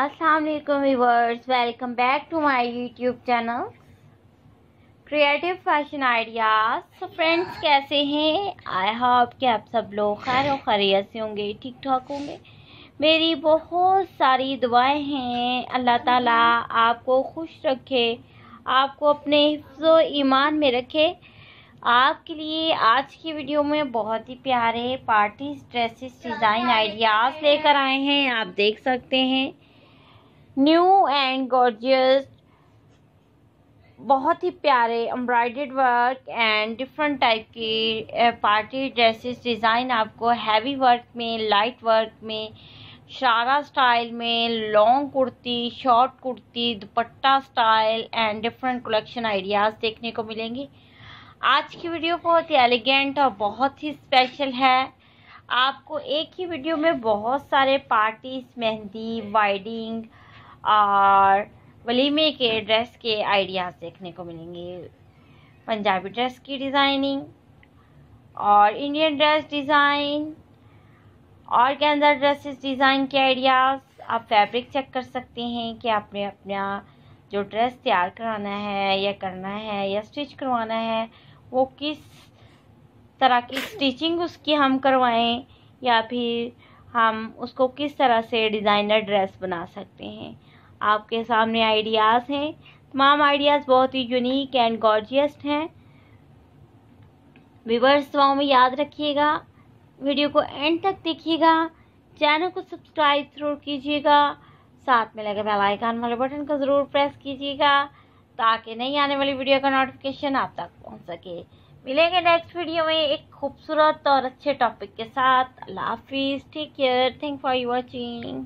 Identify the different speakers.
Speaker 1: असलम वालेकुम viewers welcome back to my YouTube channel creative fashion ideas friends कैसे हैं I hope कि आप सब लोग खैर और खरीय से होंगे ठीक ठाक होंगे मेरी बहुत सारी दुआएं हैं अल्लाह ताला आपको खुश रखे आपको अपने हिफ्ज ईमान में रखे आपके लिए आज की वीडियो में बहुत ही प्यारे पार्टी ड्रेसेस डिज़ाइन आइडियाज़ लेकर आए हैं आप देख सकते हैं न्यू एंड गॉर्जियस बहुत ही प्यारे embroidery work and different type के पार्टी ड्रेसेस डिज़ाइन आपको हैवी वर्क में लाइट वर्क में शारा स्टाइल में long kurti short kurti dupatta style and different collection ideas देखने को मिलेंगे आज की वीडियो बहुत ही एलिगेंट और बहुत ही स्पेशल है आपको एक ही वीडियो में बहुत सारे पार्टीज मेहंदी वाइडिंग और वलीमे के ड्रेस के आइडियाज़ देखने को मिलेंगे पंजाबी ड्रेस की डिज़ाइनिंग और इंडियन ड्रेस डिज़ाइन और के अंदर ड्रेसेस डिज़ाइन के आइडियाज़ आप फैब्रिक चेक कर सकते हैं कि आपने अपना जो ड्रेस तैयार कराना है या करना है या स्टिच करवाना है वो किस तरह की स्टिचिंग उसकी हम करवाएं या फिर हम उसको किस तरह से डिज़ाइनर ड्रेस बना सकते हैं आपके सामने आइडियाज़ हैं तमाम आइडियाज़ बहुत ही यूनिक एंड गॉर्जियस्ट हैं विवर्स दुआओं में याद रखिएगा वीडियो को एंड तक देखिएगा चैनल को सब्सक्राइब जरूर कीजिएगा साथ में लगे बेल आइकन वाले बटन को ज़रूर प्रेस कीजिएगा ताकि नई आने वाली वीडियो का नोटिफिकेशन आप तक पहुंच सके मिलेंगे नेक्स्ट वीडियो में एक खूबसूरत और अच्छे टॉपिक के साथ अल्लाह हाफिज़ take care thank for you watching